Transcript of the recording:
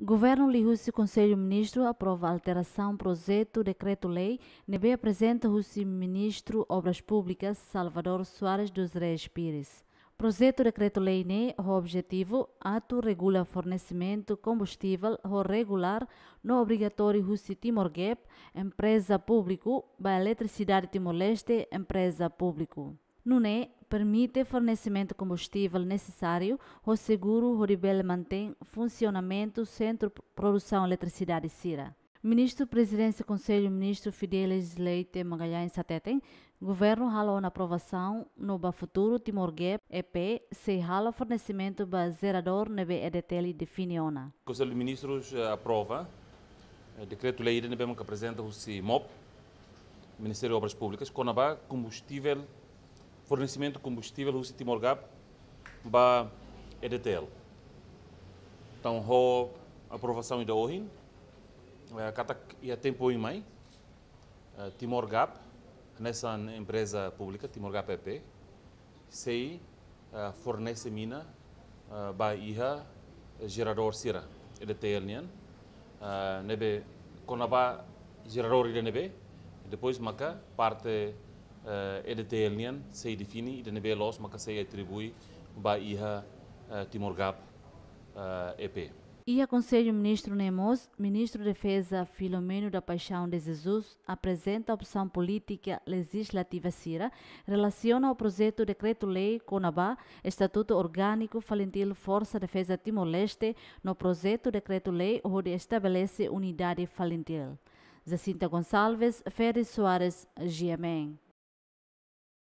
Governo Lihusi Conselho Ministro aprova alteração projeto decreto-lei nebe apresenta Husi Ministro Obras Públicas Salvador Soares dos Reis Pires. Projeto decreto-lei NE, o objetivo, ato regula fornecimento combustível regular no obrigatório Rússia Timor Gap, empresa público, ba eletricidade Timor-Leste, empresa público. Nune permite fornecimento de combustível necessário, o seguro Roribel mantém funcionamento Centro de Produção de Eletricidade Cira. Ministro Presidência Conselho Ministro Fidelis Leite Magalhães Sateten, governo ralou na aprovação no ba futuro Timor Gap EP se rala fornecimento ba zerador nebe edetel define ona. O Conselho de Ministros eh, aprova eh, decreto lei de nebe que apresenta o CIMOP, Ministério de Obras Públicas, conaba combustível fornecimento de combustível do timor Gap para EDTL. Então, é, a aprovação da ORIN, e a tempo em mãe, é, timor Gap nessa empresa pública, timor Gap EP, se é, fornece mina para IHA gerador Sira, EDTL, nebe, quando a gerador IDNB, depois maca parte é eh, de TLN, se define e de nível los, mas se atribui para IHA eh, timor gap EP. Eh, e aconselho o ministro Nemos, ministro de Defesa Filomeno da Paixão de Jesus, apresenta a opção política legislativa Cira, relaciona o projeto Decreto-Lei Conabá, Estatuto Orgânico Falentil Força Defesa Timor-Leste, no projeto Decreto-Lei onde estabelece unidade falentil. Jacinta Gonçalves, Ferri Soares, GMN.